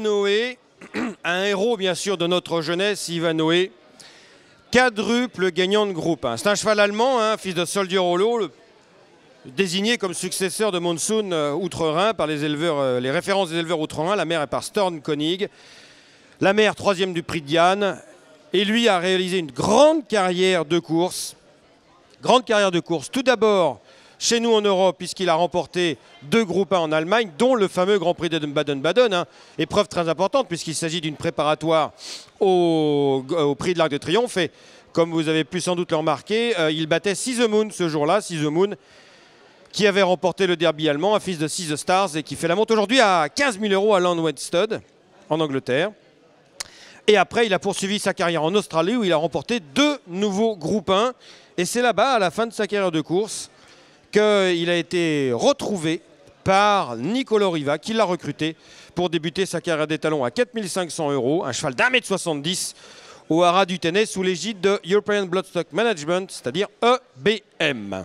Noé, un héros bien sûr de notre jeunesse, Noé, quadruple gagnant de groupe. C'est un cheval allemand, hein, fils de soldier Rolo, désigné comme successeur de Monsoon euh, outre-Rhin par les éleveurs, euh, les références des éleveurs outre-Rhin. La mère est par Storn könig La mère troisième du prix de Diane. Et lui a réalisé une grande carrière de course. Grande carrière de course. Tout d'abord chez nous en Europe, puisqu'il a remporté deux groupes 1 en Allemagne, dont le fameux Grand Prix de Baden-Baden. Hein. Épreuve très importante, puisqu'il s'agit d'une préparatoire au, Prix de l'Arc de Triomphe. Et comme vous avez pu sans doute le remarquer, euh, il battait Six Moon ce jour-là. the Moon qui avait remporté le derby allemand, un fils de Six Stars, et qui fait la monte aujourd'hui à 15 000 euros à Stud en Angleterre. Et après, il a poursuivi sa carrière en Australie, où il a remporté deux nouveaux groupes 1. Et c'est là-bas, à la fin de sa carrière de course, qu'il a été retrouvé par Nicolo Riva, qui l'a recruté pour débuter sa carrière d'étalon à 4500 euros, un cheval d'un mètre 70 au haras du Ténès sous l'égide de European Bloodstock Management, c'est-à-dire EBM.